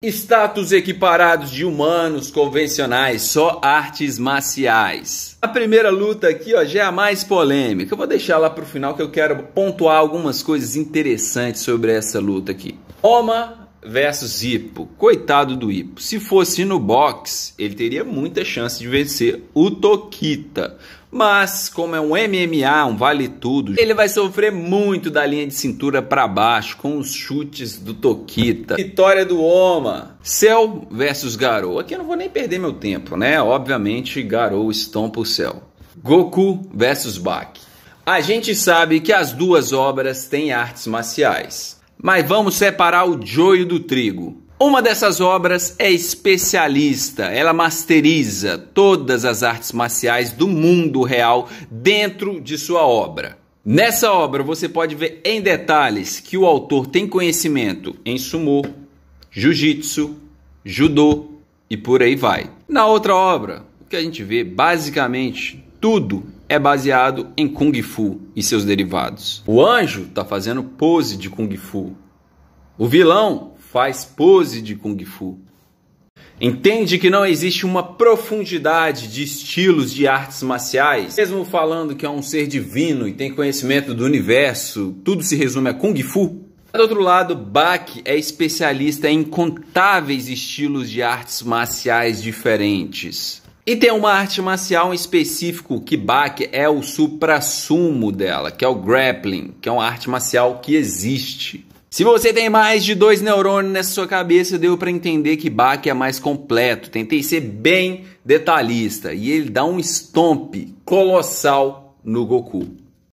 Status equiparados de humanos convencionais, só artes marciais. A primeira luta aqui ó, já é a mais polêmica. Eu vou deixar lá para o final que eu quero pontuar algumas coisas interessantes sobre essa luta aqui. Oma versus Ipo. Coitado do Ipo. Se fosse no box, ele teria muita chance de vencer o Toquita. Mas, como é um MMA, um vale tudo, ele vai sofrer muito da linha de cintura para baixo com os chutes do Toquita. Vitória do Oma. Céu versus Garou. Aqui eu não vou nem perder meu tempo, né? Obviamente, Garou estompa o céu. Goku versus Baki. A gente sabe que as duas obras têm artes marciais mas vamos separar o joio do trigo. Uma dessas obras é especialista, ela masteriza todas as artes marciais do mundo real dentro de sua obra. Nessa obra você pode ver em detalhes que o autor tem conhecimento em sumô, jiu-jitsu, judô e por aí vai. Na outra obra, o que a gente vê basicamente tudo é baseado em Kung Fu e seus derivados. O anjo está fazendo pose de Kung Fu. O vilão faz pose de Kung Fu. Entende que não existe uma profundidade de estilos de artes marciais? Mesmo falando que é um ser divino e tem conhecimento do universo, tudo se resume a Kung Fu? Do outro lado, Bach é especialista em incontáveis estilos de artes marciais diferentes. E tem uma arte marcial em específico que Bach é o supra-sumo dela, que é o grappling, que é uma arte marcial que existe. Se você tem mais de dois neurônios nessa sua cabeça, deu para entender que Bach é mais completo. Tentei ser bem detalhista e ele dá um stomp colossal no Goku.